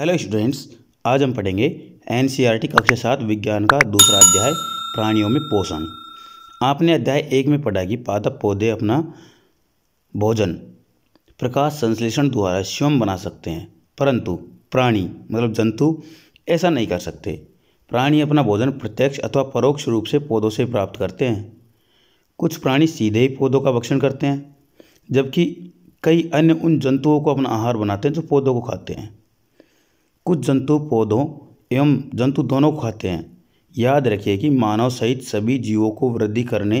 hello students आज हम पढ़ेंगे एन e कक्षा सात विज्ञान का दूसरा अध्याय प्राणियों में पोषण आपने अध्याय एक में पढ़ा कि पादप पौधे अपना भोजन प्रकाश संश्लेषण द्वारा स्वयं बना सकते हैं परंतु प्राणी मतलब जंतु ऐसा नहीं कर सकते प्राणी अपना भोजन प्रत्यक्ष अथवा परोक्ष रूप से पौधों से प्राप्त करते हैं कुछ प्राणी सीधे ही पौधों का भक्षण करते हैं जबकि कई अन्य उन जंतुओं को अपना आहार बनाते हैं जो पौधों को खाते हैं कुछ जंतु पौधों एवं जंतु दोनों को खाते हैं याद रखिए कि मानव सहित सभी जीवों को वृद्धि करने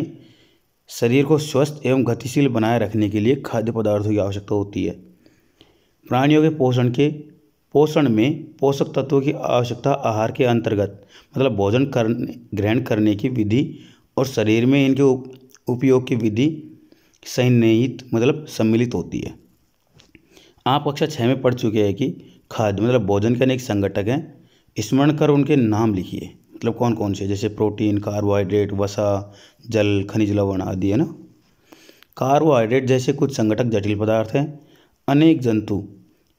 शरीर को स्वस्थ एवं गतिशील बनाए रखने के लिए खाद्य पदार्थों की आवश्यकता होती है प्राणियों के पोषण के पोषण में पोषक तत्वों की आवश्यकता आहार के अंतर्गत मतलब भोजन करने ग्रहण करने की विधि और शरीर में इनके उपयोग की विधि संनिहित मतलब सम्मिलित होती है आप कक्षा छः में पढ़ चुके हैं कि खाद्य मतलब भोजन के अनेक संगठक हैं स्मरण कर उनके नाम लिखिए मतलब कौन कौन से जैसे प्रोटीन कार्बोहाइड्रेट वसा जल खनिज लवण आदि है ना कार्बोहाइड्रेट जैसे कुछ संगठक जटिल पदार्थ हैं अनेक जंतु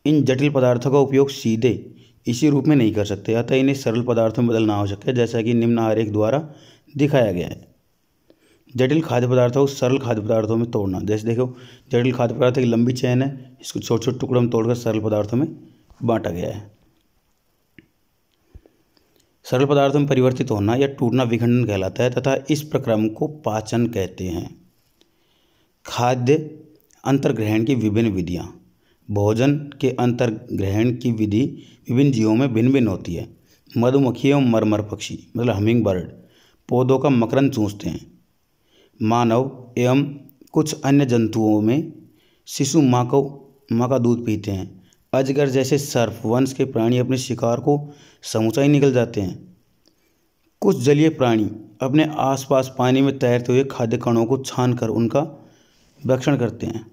इन जटिल पदार्थों का उपयोग सीधे इसी रूप में नहीं कर सकते अतः इन्हें सरल पदार्थों में बदलना आवश्यक है जैसा कि निम्न आरेख द्वारा दिखाया गया है जटिल खाद्य पदार्थों को सरल खाद्य पदार्थों में तोड़ना जैसे देखो जटिल खाद्य पदार्थ एक लंबी चैन है इसको छोटे छोटे टुकड़ों में तोड़कर सरल पदार्थों में बांटा गया है सरल पदार्थ में परिवर्तित होना या टूटना विखंडन कहलाता है तथा इस प्रक्रम को पाचन कहते हैं खाद्य अंतर्ग्रहण की विभिन्न विधियाँ भोजन के अंतर्ग्रहण की विधि विभिन्न जीवों में भिन्न भिन्न होती है मधुमक्खी एवं मरमर पक्षी मतलब हमिंग बर्ड पौधों का मकरन चूसते हैं मानव एवं कुछ अन्य जंतुओं में शिशु माँ को माँ का दूध पीते हैं अजगर जैसे सर्फ वंश के प्राणी अपने शिकार को समूचा ही निकल जाते हैं कुछ जलीय प्राणी अपने आसपास पानी में तैरते हुए खाद्य कणों को छान कर उनका भक्षण करते हैं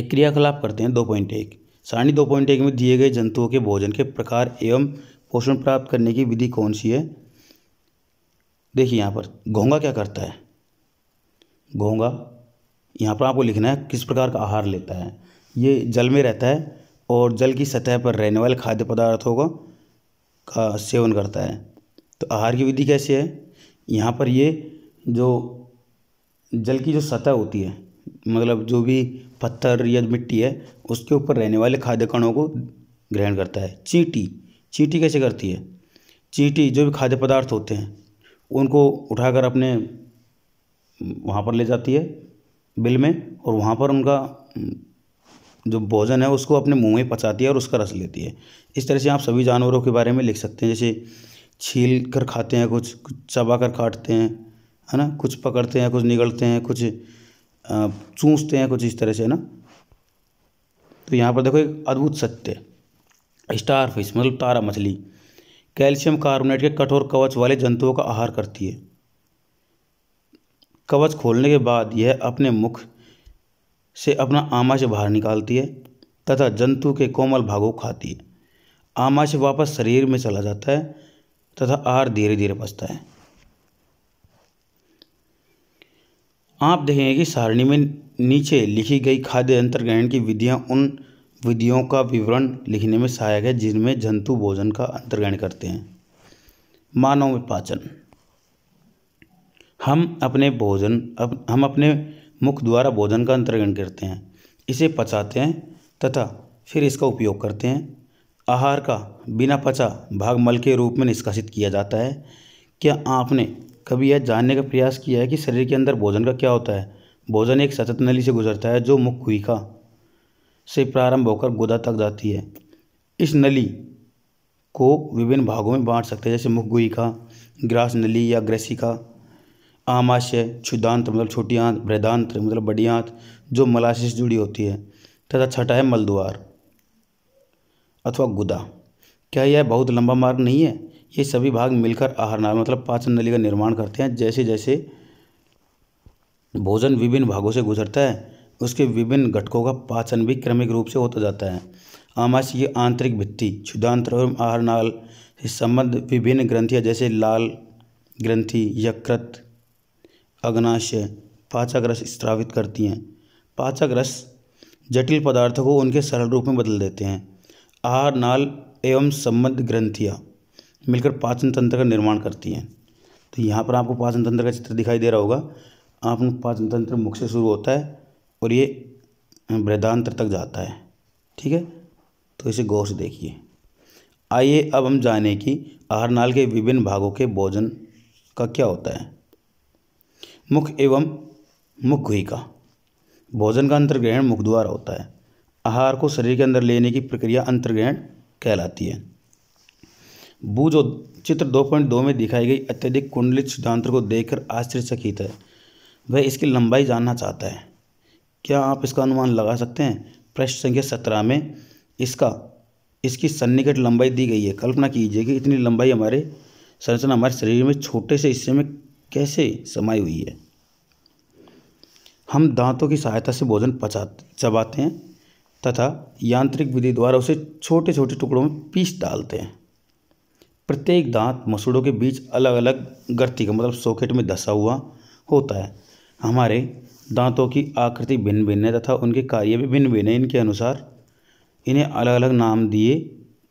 एक क्रियाकलाप करते हैं दो पॉइंट एक सारणी दो पॉइंट एक में दिए गए जंतुओं के भोजन के प्रकार एवं पोषण प्राप्त करने की विधि कौन सी है देखिए यहाँ पर घोंगा क्या करता है घोंगा यहाँ पर आपको लिखना है किस प्रकार का आहार लेता है ये जल में रहता है और जल की सतह पर रहने वाले खाद्य पदार्थों को का सेवन करता है तो आहार की विधि कैसी है यहाँ पर ये जो जल की जो सतह होती है मतलब जो भी पत्थर या मिट्टी है उसके ऊपर रहने वाले खाद्य कणों को ग्रहण करता है चींटी चींटी कैसे करती है चींटी जो भी खाद्य पदार्थ होते हैं उनको उठाकर अपने वहाँ पर ले जाती है बिल में और वहाँ पर उनका जो भोजन है उसको अपने मुंह में पचाती है और उसका रस लेती है इस तरह से आप सभी जानवरों के बारे में लिख सकते हैं जैसे छील कर खाते हैं कुछ कुछ चबा कर काटते हैं है ना कुछ पकड़ते हैं कुछ निगलते हैं कुछ चूसते हैं कुछ इस तरह से है ना तो यहाँ पर देखो एक अद्भुत सत्य स्टार फिश मतलब तारा मछली कैल्शियम कार्बोनेट के कठोर कवच वाले जंतुओं का आहार करती है कवच खोलने के बाद यह अपने मुख से अपना आमाशय बाहर निकालती है तथा जंतु के कोमल भागों खाती है आमाशय वापस शरीर में चला जाता है तथा आहार धीरे धीरे बचता है आप देखेंगे कि सारणी में नीचे लिखी गई खाद्य अंतर्ग्रहण की विधियां उन विधियों का विवरण लिखने में सहायक है जिनमें जंतु भोजन का अंतर्ग्रहण करते हैं मानव में पाचन हम अपने भोजन अप, हम अपने मुख द्वारा भोजन का अंतर्गण करते हैं इसे पचाते हैं तथा फिर इसका उपयोग करते हैं आहार का बिना पचा भाग मल के रूप में निष्कासित किया जाता है क्या आपने कभी यह जानने का प्रयास किया है कि शरीर के अंदर भोजन का क्या होता है भोजन एक सतत नली से गुजरता है जो मुख का से प्रारंभ होकर गुदा तक जाती है इस नली को विभिन्न भागों में बांट सकते हैं जैसे मुख का ग्रास नली या ग्रेसिका आमाशय क्षुदांत मतलब छोटी आंत बृहदांत्र मतलब बड़ी आंत जो मलाशय से जुड़ी होती है तथा छठा है मलद्वार अथवा गुदा क्या यह बहुत लंबा मार्ग नहीं है ये सभी भाग मिलकर आहार नाल मतलब पाचन नली का निर्माण करते हैं जैसे जैसे भोजन विभिन्न भागों से गुजरता है उसके विभिन्न घटकों का पाचन भी क्रमिक रूप से होता जाता है आमाशय ये आंतरिक भित्ति क्षुदांत एवं आहार नाल से संबंध विभिन्न ग्रंथियाँ जैसे लाल ग्रंथि यकृत अग्नाशय पाचक रस स्त्रावित करती हैं पाचक रस जटिल पदार्थों को उनके सरल रूप में बदल देते हैं आहार नाल एवं संबद्ध ग्रंथियाँ मिलकर पाचन तंत्र का निर्माण करती हैं तो यहाँ पर आपको पाचन तंत्र का चित्र दिखाई दे रहा होगा आप पाचन तंत्र मुख से शुरू होता है और ये वृद्धांतर तक जाता है ठीक है तो इसे गौर से देखिए आइए अब हम जाने कि आहार नाल के विभिन्न भागों के भोजन का क्या होता है मुख एवं मुख का भोजन का अंतर्ग्रहण मुख द्वारा होता है आहार को शरीर के अंदर लेने की प्रक्रिया अंतर्ग्रहण कहलाती है बू जो चित्र दो पॉइंट दो में दिखाई गई अत्यधिक कुंडलित सिद्धांत को देखकर आश्चर्यचकित है वह इसकी लंबाई जानना चाहता है क्या आप इसका अनुमान लगा सकते हैं प्रश्न संख्या सत्रह में इसका इसकी सन्निकट लंबाई दी गई है कल्पना कीजिए कि इतनी लंबाई हमारे संरचना हमारे शरीर में छोटे से हिस्से में कैसे समाई हुई है हम दांतों की सहायता से भोजन पचा चबाते हैं तथा यांत्रिक विधि द्वारा उसे छोटे छोटे टुकड़ों में पीस डालते हैं प्रत्येक दांत मसूड़ों के बीच अलग अलग गर्ती का मतलब सॉकेट में धसा हुआ होता है हमारे दांतों की आकृति भिन्न भिन्न है तथा उनके कार्य भी भिन्न भिन्न हैं इनके अनुसार इन्हें अलग अलग नाम दिए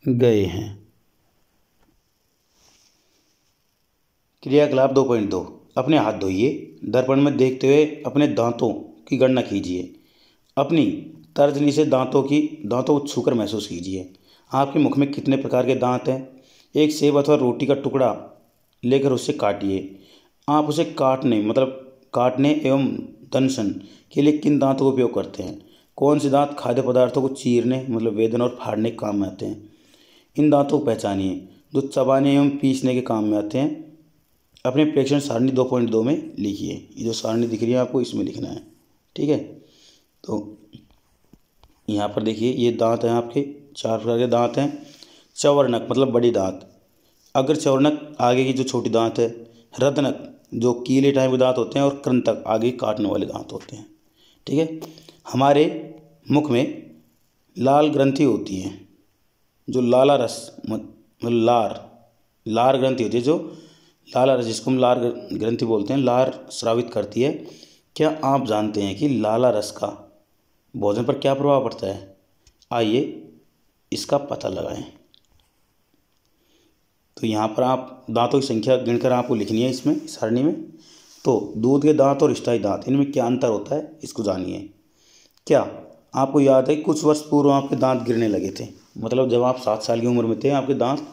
गए हैं क्रियाकलाप दो पॉइंट दो अपने हाथ धोइए दर्पण में देखते हुए अपने दांतों की गणना कीजिए अपनी तर्जनी से दांतों की दांतों को छूकर महसूस कीजिए आपके मुख में कितने प्रकार के दांत हैं एक सेब अथवा रोटी का टुकड़ा लेकर उसे काटिए आप उसे काटने मतलब काटने एवं दंशन के लिए किन दांतों का उपयोग करते हैं कौन से दांत खाद्य पदार्थों को चीरने मतलब वेदन और फाड़ने के काम में आते हैं इन दांतों को पहचानिए जो चबाने एवं पीसने के काम में आते हैं अपने प्रेक्षण सारणी दो पॉइंट दो में लिखिए ये जो सारणी दिख रही है आपको इसमें लिखना है ठीक है तो यहाँ पर देखिए ये दांत हैं आपके चार प्रकार के दांत हैं चवरनक मतलब बड़ी दांत अगर चवरनक आगे की जो छोटी दांत है रत्नक जो कीले टाइप के दांत होते हैं और कृंतक आगे काटने वाले दांत होते हैं ठीक है हमारे मुख में लाल ग्रंथि होती है जो लाला रस मतलब लार लार ग्रंथि होती है जो लाला जिसको हम लार ग्रंथि बोलते हैं लार स्रावित करती है क्या आप जानते हैं कि लाला रस का भोजन पर क्या प्रभाव पड़ता है आइए इसका पता लगाएं तो यहाँ पर आप दांतों की संख्या गिनकर आपको लिखनी है इसमें सारणी में तो दूध के दांत और स्थायी दांत इनमें क्या अंतर होता है इसको जानिए क्या आपको याद है कुछ वर्ष पूर्व आपके दांत गिरने लगे थे मतलब जब आप सात साल की उम्र में थे आपके दांत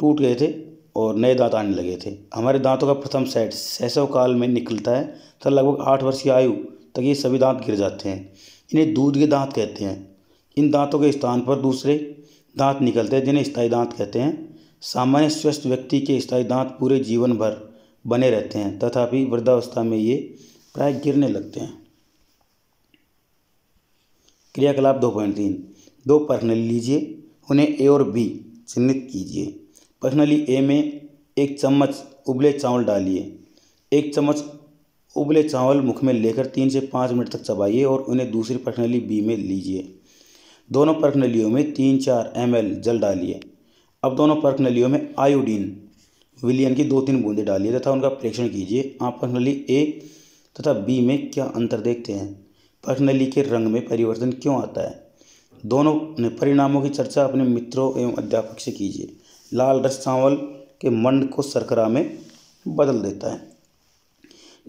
टूट गए थे और नए दांत आने लगे थे हमारे दांतों का प्रथम सेट शैशव काल में निकलता है तथा लगभग आठ वर्ष की आयु तक ये सभी दांत गिर जाते हैं इन्हें दूध के दांत कहते हैं इन दांतों के स्थान पर दूसरे दांत निकलते हैं जिन्हें स्थायी दांत कहते हैं सामान्य स्वस्थ व्यक्ति के स्थायी दांत पूरे जीवन भर बने रहते हैं तथापि वृद्धावस्था में ये प्राय गिरने लगते हैं क्रियाकलाप दो पॉइंट तीन दो परखने लीजिए उन्हें ए और बी चिन्हित कीजिए पर्सनली ए में एक चम्मच उबले चावल डालिए एक चम्मच उबले चावल मुख में लेकर तीन से पाँच मिनट तक चबाइए और उन्हें दूसरी पर्सनली बी में लीजिए दोनों नलियों में तीन चार एम जल डालिए अब दोनों पर्सनलियों में आयोडीन विलियन की दो तीन बूंदें डालिए तथा उनका परीक्षण कीजिए आप पर्सनली ए तथा बी में क्या अंतर देखते हैं पर्सनली के रंग में परिवर्तन क्यों आता है दोनों ने परिणामों की चर्चा अपने मित्रों एवं अध्यापक से कीजिए लाल रस चावल के मंड को शर्करा में बदल देता है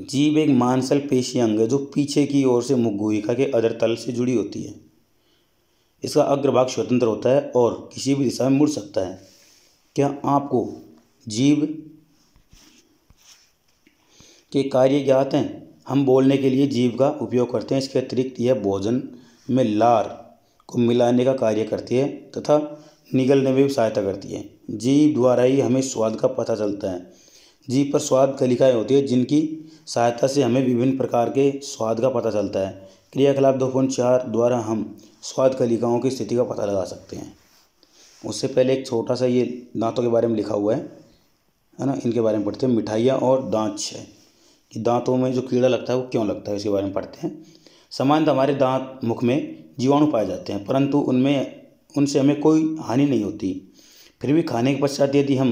जीभ एक मांसल पेशी अंग है जो पीछे की ओर से मुखगुहिका के अदर तल से जुड़ी होती है इसका अग्रभाग स्वतंत्र होता है और किसी भी दिशा में मुड़ सकता है क्या आपको जीव के कार्य ज्ञात हैं हम बोलने के लिए जीव का उपयोग करते हैं इसके अतिरिक्त यह भोजन में लार को मिलाने का कार्य करती है तथा निगलने में भी सहायता करती है जीभ द्वारा ही हमें स्वाद का पता चलता है जीभ पर स्वाद कलिकाएँ होती है जिनकी सहायता से हमें विभिन्न प्रकार के स्वाद का पता चलता है क्रियाकलाप दो पॉइंट चार द्वारा हम स्वाद कलिकाओं की स्थिति का पता लगा सकते हैं उससे पहले एक छोटा सा ये दांतों के बारे में लिखा हुआ है है ना इनके बारे में पढ़ते हैं मिठाइयाँ और दांत छः कि दांतों में जो कीड़ा लगता है वो क्यों लगता है इसके बारे में पढ़ते हैं सामान्यतः हमारे दांत मुख में जीवाणु पाए जाते हैं परंतु उनमें उनसे हमें कोई हानि नहीं होती फिर भी खाने के पश्चात यदि हम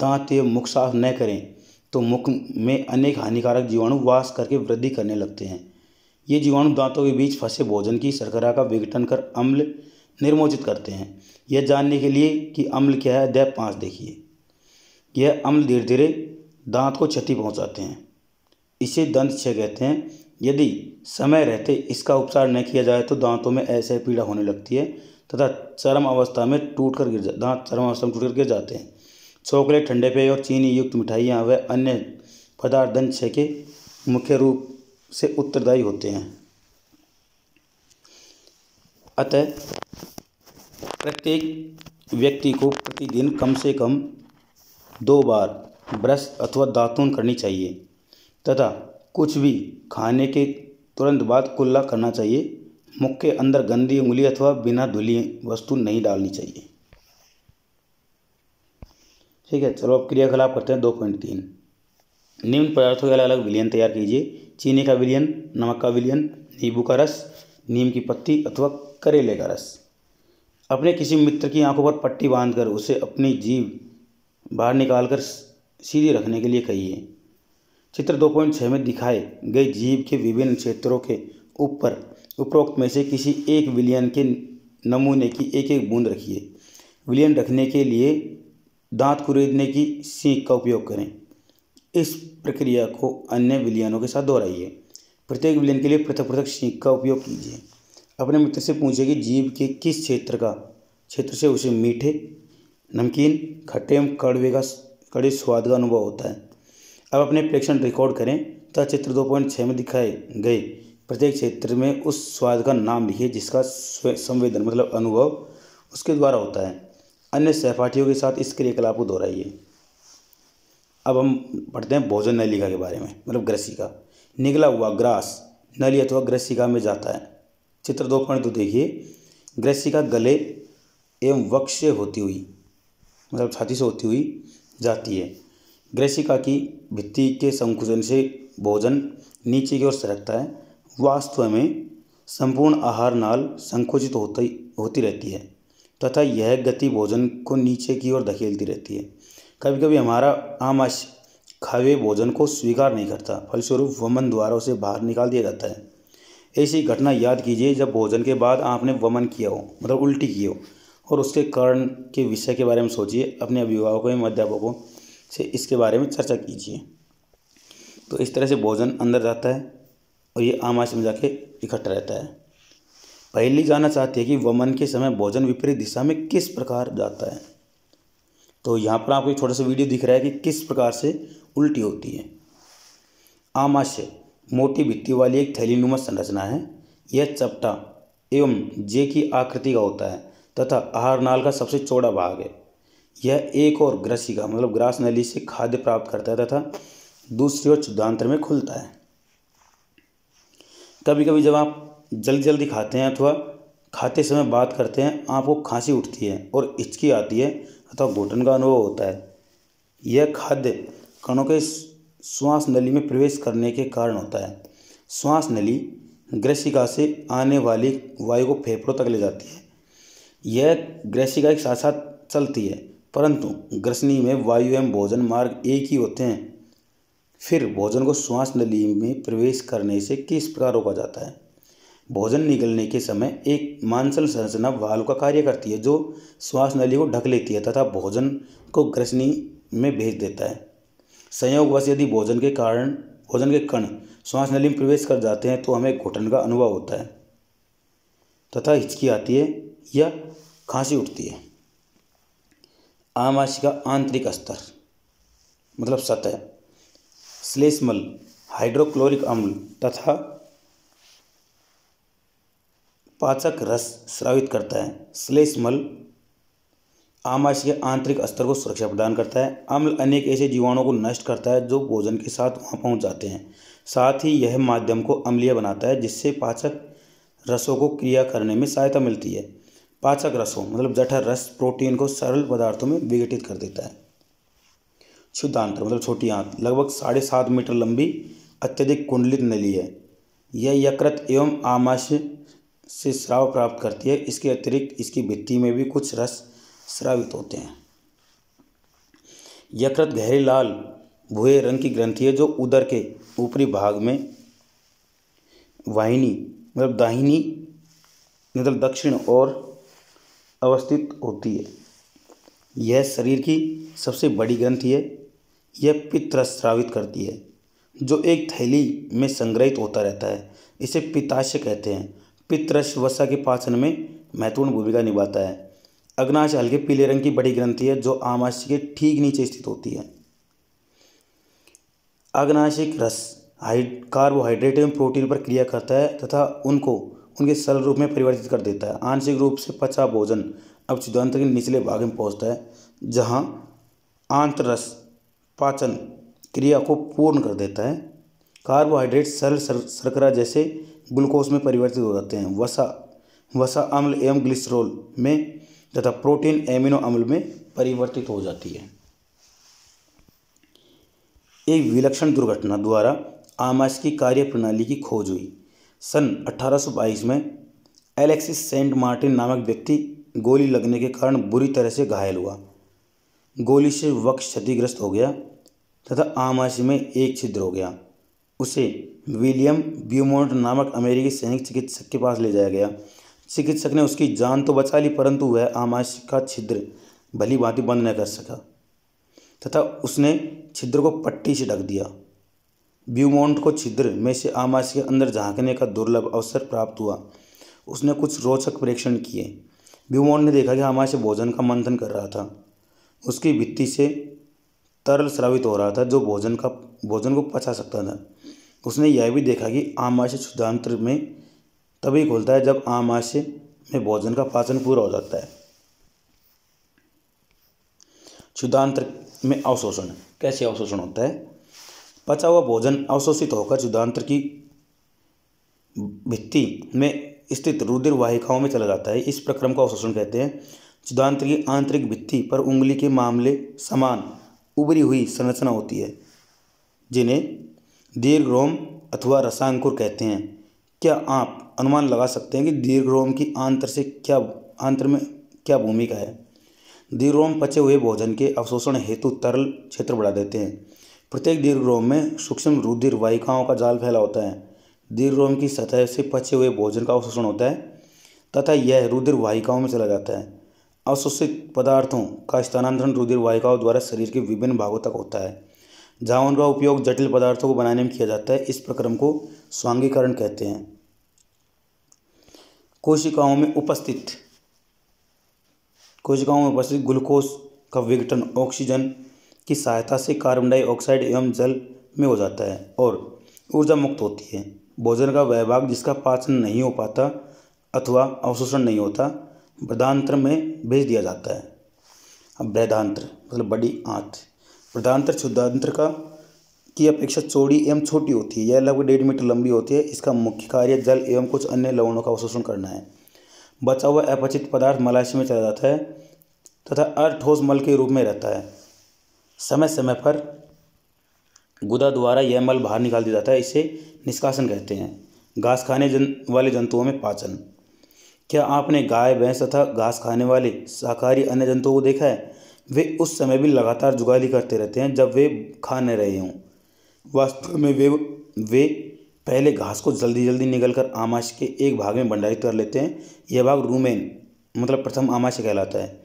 दांत एवं मुख साफ न करें तो मुख में अनेक हानिकारक जीवाणु वास करके वृद्धि करने लगते हैं ये जीवाणु दांतों के बीच फंसे भोजन की शर्करा का विघटन कर अम्ल निर्मोचित करते हैं यह जानने के लिए कि अम्ल क्या है अध्याय पाँच देखिए यह अम्ल धीरे धीरे दांत को क्षति पहुंचाते हैं इसे दंत क्षय कहते हैं यदि समय रहते इसका उपचार न किया जाए तो दांतों में ऐसे पीड़ा होने लगती है तथा चरम अवस्था में टूट कर गिर जा दांत चरम अवस्था में टूट कर गिर जाते हैं चॉकलेट ठंडे पेय और चीनी युक्त मिठाइयाँ व अन्य पदार्थ दंत क्षय के मुख्य रूप से उत्तरदायी होते हैं अतः प्रत्येक व्यक्ति को प्रतिदिन कम से कम दो बार ब्रश अथवा दातुन करनी चाहिए तथा कुछ भी खाने के तुरंत बाद कुल्ला करना चाहिए मुख के अंदर गंदी उंगली अथवा बिना धुली वस्तु नहीं डालनी चाहिए ठीक है चलो अब क्रियाकलाप करते हैं दो पॉइंट तीन निम्न पदार्थों के अलग अलग विलियन तैयार कीजिए चीनी का विलियन नमक का विलियन नींबू का रस नीम की पत्ती अथवा करेले का रस अपने किसी मित्र की आंखों पर पट्टी बांधकर उसे अपनी जीव बाहर निकालकर सीधी रखने के लिए कहिए चित्र दो पॉइंट छः में दिखाए गए जीव के विभिन्न क्षेत्रों के ऊपर उपरोक्त में से किसी एक विलियन के नमूने की एक एक बूंद रखिए विलियन रखने के लिए दांत कुरेदने की सीख का उपयोग करें इस प्रक्रिया को अन्य विलियनों के साथ दोहराइए प्रत्येक विलियन के लिए पृथक पृथक सीख का उपयोग कीजिए अपने मित्र से पूछिए कि जीव के किस क्षेत्र का क्षेत्र से उसे मीठे नमकीन खट्टे एवं कड़वे का कड़े स्वाद का अनुभव होता है अब अपने प्रेक्षण रिकॉर्ड करें तथा चित्र दो पॉइंट छः में दिखाए गए प्रत्येक क्षेत्र में उस स्वाद का नाम लिखिए जिसका संवेदन मतलब अनुभव उसके द्वारा होता है अन्य सहपाठियों के साथ इस क्रियाकलाप को दोहराइए अब हम पढ़ते हैं भोजन नलिका के बारे में मतलब ग्रसिका निकला हुआ ग्रास नली अथवा ग्रसिका में जाता है चित्र दो पॉइंट तो देखिए ग्रसिका गले एवं वक्ष से होती हुई मतलब छाती से होती हुई जाती है ग्रसिका की भित्ति के संकुचन से भोजन नीचे की ओर सरकता है वास्तव में संपूर्ण आहार नाल संकुचित होती होती रहती है तथा यह गति भोजन को नीचे की ओर धकेलती रहती है कभी कभी हमारा आमाश खावे भोजन को स्वीकार नहीं करता फलस्वरूप वमन द्वारा उसे बाहर निकाल दिया जाता है ऐसी घटना याद कीजिए जब भोजन के बाद आपने वमन किया हो मतलब उल्टी की हो और उसके कारण के विषय के बारे में सोचिए अपने अभिभावकों एवं अध्यापकों से इसके बारे में चर्चा कीजिए तो इस तरह से भोजन अंदर जाता है और ये आमाशय में जाके इकट्ठा रहता है पहली जानना चाहती है कि वमन के समय भोजन विपरीत दिशा में किस प्रकार जाता है तो यहाँ पर आपको एक छोटा सा वीडियो दिख रहा है कि किस प्रकार से उल्टी होती है आमाशय मोटी भित्ती वाली एक थैलीनुमा संरचना है यह चपटा एवं जे की आकृति का होता है तथा आहार नाल का सबसे चौड़ा भाग है यह एक और ग्रसी का मतलब ग्रास नली से खाद्य प्राप्त करता है तथा दूसरी ओर चुद्धांतर में खुलता है कभी कभी जब आप जल्दी जल्दी खाते हैं अथवा खाते समय बात करते हैं आपको खांसी उठती है और हिचकी आती है अथवा घुटन का अनुभव होता है यह खाद्य कणों के श्वास नली में प्रवेश करने के कारण होता है श्वास नली ग्रसिका से आने वाली वायु को फेफड़ों तक ले जाती है यह ग्रसिका के साथ साथ चलती है परंतु ग्रसनी में वायु एवं भोजन मार्ग एक ही होते हैं फिर भोजन को श्वास नली में प्रवेश करने से किस प्रकार रोका जाता है भोजन निकलने के समय एक मांसल संरचना वाल का कार्य करती है जो श्वास नली को ढक लेती है तथा भोजन को ग्रसनी में भेज देता है संयोगवश यदि भोजन के कारण भोजन के कण श्वास नली में प्रवेश कर जाते हैं तो हमें घुटन का अनुभव होता है तथा हिचकी आती है या खांसी उठती है आमाशी का आंतरिक स्तर मतलब सतह श्लेष्मल हाइड्रोक्लोरिक अम्ल तथा पाचक रस स्रावित करता है श्लेष्मल आमाशय आंतरिक स्तर को सुरक्षा प्रदान करता है अम्ल अनेक ऐसे जीवाणुओं को नष्ट करता है जो भोजन के साथ वहाँ पहुँच जाते हैं साथ ही यह माध्यम को अम्लीय बनाता है जिससे पाचक रसों को क्रिया करने में सहायता मिलती है पाचक रसों मतलब जठर रस प्रोटीन को सरल पदार्थों में विघटित कर देता है क्षुद्धांतर मतलब छोटी आंत लगभग साढ़े सात मीटर लंबी अत्यधिक कुंडलित नली है यह यकृत एवं आमाशय से श्राव प्राप्त करती है इसके अतिरिक्त इसकी भित्ति में भी कुछ रस श्रावित होते हैं यकृत गहरे लाल भुए रंग की ग्रंथि है जो उदर के ऊपरी भाग में वाहिनी मतलब दाहिनी मतलब दक्षिण और अवस्थित होती है यह शरीर की सबसे बड़ी ग्रंथि है यह पित्रस्रावित करती है जो एक थैली में संग्रहित होता रहता है इसे पित्ताशय कहते हैं पित्रश वसा के पाचन में महत्वपूर्ण भूमिका निभाता है अग्नाश हल्के पीले रंग की बड़ी ग्रंथि है जो आमाशय के ठीक नीचे स्थित होती है अग्नाशिक रस हाइड कार्बोहाइड्रेट एवं प्रोटीन पर क्रिया करता है तथा उनको उनके सरल रूप में परिवर्तित कर देता है आंशिक रूप से पचा भोजन अब अपचिद्वांत के निचले भाग में पहुंचता है जहां आंतरस पाचन क्रिया को पूर्ण कर देता है कार्बोहाइड्रेट सरल शर्करा जैसे ग्लूकोज में परिवर्तित हो जाते हैं वसा वसा अम्ल एवं ग्लिसरोल में तथा प्रोटीन एमिनो अम्ल में परिवर्तित हो जाती है एक विलक्षण दुर्घटना द्वारा आमाश की कार्य प्रणाली की खोज हुई सन 1822 में एलेक्सिस सेंट मार्टिन नामक व्यक्ति गोली लगने के कारण बुरी तरह से घायल हुआ गोली से वक्त क्षतिग्रस्त हो गया तथा आमाशय में एक छिद्र हो गया उसे विलियम ब्यूमोंट नामक अमेरिकी सैनिक चिकित्सक के पास ले जाया गया चिकित्सक ने उसकी जान तो बचा ली परंतु वह आमाशय का छिद्र भली भांति बंद न कर सका तथा उसने छिद्र को पट्टी से ढक दिया ब्यूमोंट को छिद्र में से आमाशय के अंदर झांकने का दुर्लभ अवसर प्राप्त हुआ उसने कुछ रोचक परीक्षण किए ब्यूमोंट ने देखा कि आमाशय भोजन का मंथन कर रहा था उसकी भित्ति से तरल स्रावित हो रहा था जो भोजन का भोजन को पचा सकता था उसने यह भी देखा कि आमाशय शुद्धांतर में तभी खुलता है जब आमाशय में भोजन का पाचन पूरा हो जाता है शुद्धांतर में अवशोषण कैसे अवशोषण होता है पचा हुआ भोजन अवशोषित होकर शुद्धांतर की भित्ति में स्थित रुधिर वाहिकाओं में चला जाता है इस प्रक्रम का अवशोषण कहते हैं शुद्धांतर की आंतरिक भित्ति पर उंगली के मामले समान उभरी हुई संरचना होती है जिन्हें दीर्घ रोम अथवा रसायंकुर कहते हैं क्या आप अनुमान लगा सकते हैं कि दीर्घ रोम की आंतर से क्या आंतर में क्या भूमिका है दीर्घ रोम पचे हुए भोजन के अवशोषण हेतु तरल क्षेत्र बढ़ा देते हैं प्रत्येक रोम में सूक्ष्म रुधिर वाहिकाओं का जाल फैला होता है दीर्घरोम की सतह से पचे हुए भोजन का अवशोषण होता है तथा यह रुधिर वाहिकाओं में चला जाता है अवशोषित पदार्थों का स्थानांतरण रुधिर वाहिकाओं द्वारा शरीर के विभिन्न भागों तक होता है जहाँ उनका उपयोग जटिल पदार्थों को बनाने में किया जाता है इस प्रक्रम को स्वांगीकरण कहते हैं कोशिकाओं में उपस्थित कोशिकाओं में उपस्थित ग्लूकोज का विघटन ऑक्सीजन की सहायता से कार्बन डाइऑक्साइड एवं जल में हो जाता है और ऊर्जा मुक्त होती है भोजन का वह भाग जिसका पाचन नहीं हो पाता अथवा अवशोषण नहीं होता वृद्धांतर में भेज दिया जाता है अब वृद्धांतर मतलब बड़ी आँत वृद्धांतर क्षुद्रांत्र का की अपेक्षा चौड़ी एवं छोटी होती है यह लगभग डेढ़ मीटर लंबी होती है इसका मुख्य कार्य जल एवं कुछ अन्य लवणों का अवशोषण करना है बचा हुआ अपचित पदार्थ मलाशय में चला जाता है तथा अर्ध ठोस मल के रूप में रहता है समय समय पर गुदा द्वारा यह मल बाहर निकाल दिया जाता है इसे निष्कासन कहते हैं घास खाने जन वाले जंतुओं में पाचन क्या आपने गाय भैंस तथा घास खाने वाले शाकाहारी अन्य जंतुओं को देखा है वे उस समय भी लगातार जुगाली करते रहते हैं जब वे खा रहे हों वास्तव में वे वे पहले घास को जल्दी जल्दी निकल कर आमाश के एक भाग में भंडारित कर लेते हैं यह भाग रूमेन मतलब प्रथम आमाश्य कहलाता है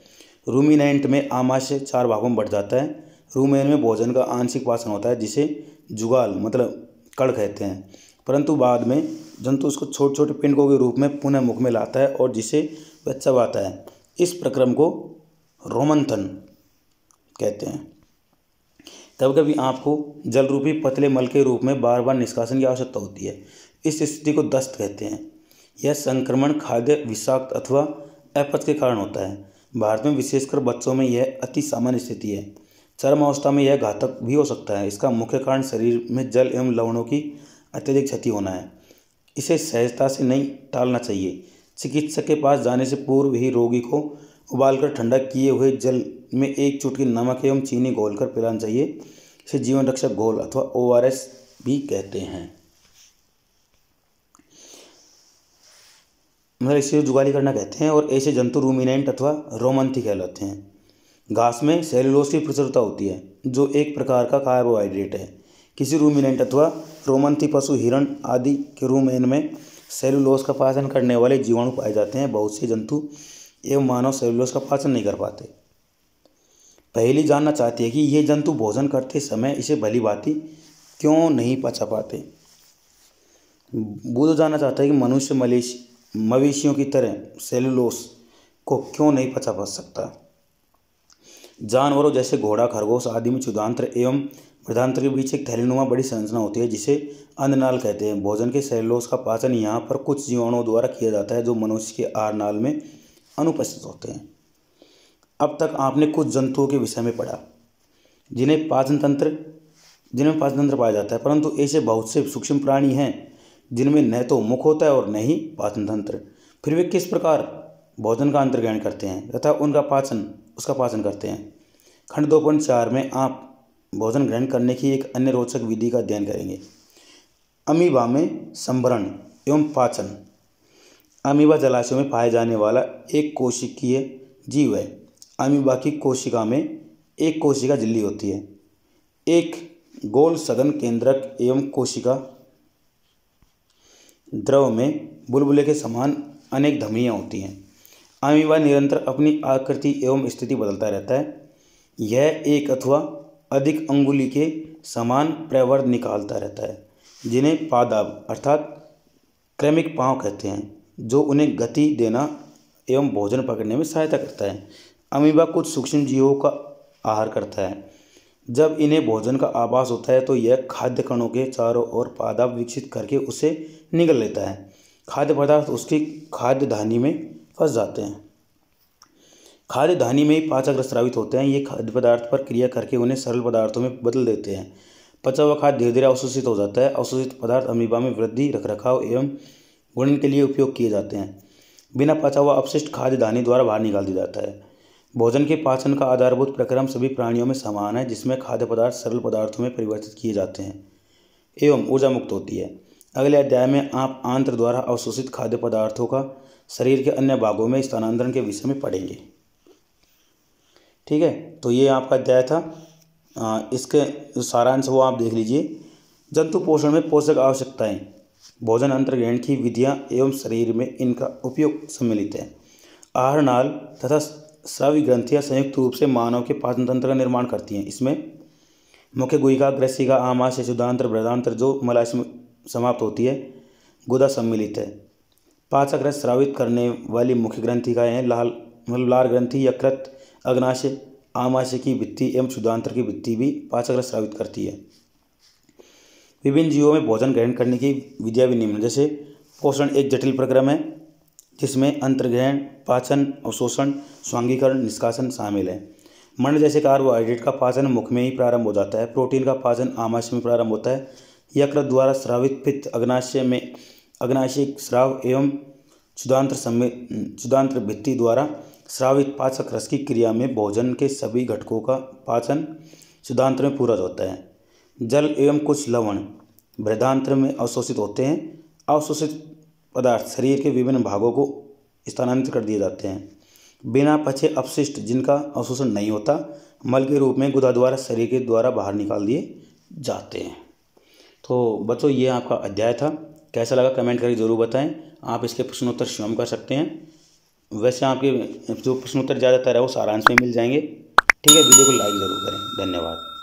रूमिनेंट में आमाश्य चार भागों में बढ़ जाता है रूमेन में भोजन का आंशिक पाचन होता है जिसे जुगाल मतलब कड़ कहते हैं परंतु बाद में जंतु उसको छोटे छोटे पिंडकों के रूप में पुनः मुख में लाता है और जिसे वह चबाता है इस प्रक्रम को रोमंथन कहते हैं कभी कभी आपको जल रूपी पतले मल के रूप में बार बार निष्कासन की आवश्यकता होती है इस स्थिति को दस्त कहते हैं यह संक्रमण खाद्य विषाक्त अथवा अपच के कारण होता है भारत में विशेषकर बच्चों में यह अति सामान्य स्थिति है चरम अवस्था में यह घातक भी हो सकता है इसका मुख्य कारण शरीर में जल एवं लवणों की अत्यधिक क्षति होना है इसे सहजता से नहीं टालना चाहिए चिकित्सक के पास जाने से पूर्व ही रोगी को उबालकर ठंडा किए हुए जल में एक चुटकी नमक एवं चीनी घोलकर पिलाना चाहिए इसे जीवन रक्षक घोल अथवा ओ भी कहते हैं मतलब इसे जुगाली करना कहते हैं और ऐसे जंतु रूमिनेंट अथवा रोमंथी कहलाते हैं घास में सेलुलोज की प्रचुरता होती है जो एक प्रकार का कार्बोहाइड्रेट है किसी रूमिनेंट अथवा रोमंथी पशु हिरण आदि के रूमेन में सेलुलोस का पाचन करने वाले जीवाणु पाए जाते हैं बहुत से जंतु एवं मानव सेलुलोस का पाचन नहीं कर पाते पहली जानना चाहती है कि ये जंतु भोजन करते समय इसे भली भांति क्यों नहीं पचा पाते बुध जानना चाहता है कि मनुष्य मलेश मवेशियों की तरह सेलुलोस को क्यों नहीं पचा पा सकता जानवरों जैसे घोड़ा खरगोश आदि में चुदांत्र एवं के बीच एक थैलीनुमा बड़ी संरचना होती है जिसे अंधनाल कहते हैं भोजन के सेलोस का पाचन यहाँ पर कुछ जीवाणुओं द्वारा किया जाता है जो मनुष्य के आर नाल में अनुपस्थित होते हैं अब तक आपने कुछ जंतुओं के विषय में पढ़ा जिन्हें पाचन तंत्र जिनमें पाचन तंत्र पाया जाता है परंतु ऐसे बहुत से सूक्ष्म प्राणी हैं जिनमें न तो मुख होता है और न ही पाचन तंत्र फिर वे किस प्रकार भोजन का अंतर्ग्रहण करते हैं तथा उनका पाचन उसका पाचन करते हैं खंड दो पॉइंट चार में आप भोजन ग्रहण करने की एक अन्य रोचक विधि का अध्ययन करेंगे अमीबा में संभरण एवं पाचन अमीबा जलाशयों में पाया जाने वाला एक कोशिकीय जीव है अमीबा की कोशिका में एक कोशिका झिल्ली होती है एक गोल सघन केंद्रक एवं कोशिका द्रव में बुलबुले के समान अनेक धमनियाँ होती हैं अमीबा निरंतर अपनी आकृति एवं स्थिति बदलता रहता है यह एक अथवा अधिक अंगुली के समान प्रवर्ध निकालता रहता है जिन्हें पादाब अर्थात क्रमिक पाँव कहते हैं जो उन्हें गति देना एवं भोजन पकड़ने में सहायता करता है अमीबा कुछ सूक्ष्म जीवों का आहार करता है जब इन्हें भोजन का आभास होता है तो यह खाद्य कणों के चारों ओर पादाब विकसित करके उसे निगल लेता है खाद्य पदार्थ उसकी खाद्य धानी में फंस जाते हैं खाद्य धानी में ही पाचक रस स्रावित होते हैं ये खाद्य पदार्थ पर क्रिया करके उन्हें सरल पदार्थों में बदल देते हैं पचा हुआ खाद्य धीरे धीरे अवशोषित हो जाता है अवशोषित पदार्थ अमीबा में वृद्धि रख रखाव एवं गुणन के लिए उपयोग किए जाते हैं बिना पचा हुआ अपशिष्ट खाद्य धानी द्वारा बाहर निकाल दिया जाता है भोजन के पाचन का आधारभूत प्रक्रम सभी प्राणियों में समान है जिसमें खाद्य पदार्थ सरल पदार्थों में परिवर्तित किए जाते हैं एवं ऊर्जा मुक्त होती है अगले अध्याय में आप आंत्र द्वारा अवशोषित खाद्य पदार्थों का शरीर के अन्य भागों में स्थानांतरण के विषय में पढ़ेंगे ठीक है तो ये आपका अध्याय था आ, इसके सारांश वो आप देख लीजिए जंतु पोषण में पोषक आवश्यकताएं भोजन अंतर्ग्रहण की विधियां एवं शरीर में इनका उपयोग सम्मिलित है आहार नाल तथा श्राव्य ग्रंथियां संयुक्त रूप से मानव के पाचन तंत्र का निर्माण करती हैं इसमें मुख्य गुहिका ग्रसिका आमाशय शुद्धांतर वृद्धांतर जो मलाश समाप्त होती है गुदा सम्मिलित है पाचक रस श्रावित करने वाली मुख्य ग्रंथिकाएँ लाल मतलब लाल ग्रंथि यकृत अग्नाशय आमाशय की वृत्ति एवं शुद्धांतर की वृत्ति भी पाचक रस श्रावित करती है विभिन्न जीवों में भोजन ग्रहण करने की विद्या भी निम्न जैसे पोषण एक जटिल प्रक्रम है जिसमें अंतर्ग्रहण पाचन अवशोषण स्वांगीकरण निष्कासन शामिल है मर्ण जैसे कार्बोहाइड्रेट का पाचन मुख में ही प्रारंभ हो जाता है प्रोटीन का पाचन आमाशय में प्रारंभ होता है यकृत द्वारा श्रावित पित्त अग्नाशय में अग्नाशय श्राव एवं क्षुदांत्र सम्मित क्षुदांत्र भित्ति द्वारा श्रावित पाचक रस की क्रिया में भोजन के सभी घटकों का पाचन सिद्धांत में पूरा होता है जल एवं कुछ लवण वृद्धांत में अवशोषित होते हैं अवशोषित पदार्थ शरीर के विभिन्न भागों को स्थानांतरित कर दिए जाते हैं बिना पचे अपशिष्ट जिनका अवशोषण नहीं होता मल के रूप में गुदा द्वारा शरीर के द्वारा बाहर निकाल दिए जाते हैं तो बच्चों ये आपका अध्याय था कैसा लगा कमेंट करके ज़रूर बताएं आप इसके प्रश्नोत्तर स्वयं कर सकते हैं वैसे आपके जो प्रश्नोत्तर ज़्यादातर है वो सारांश में मिल जाएंगे ठीक है वीडियो को लाइक ज़रूर करें धन्यवाद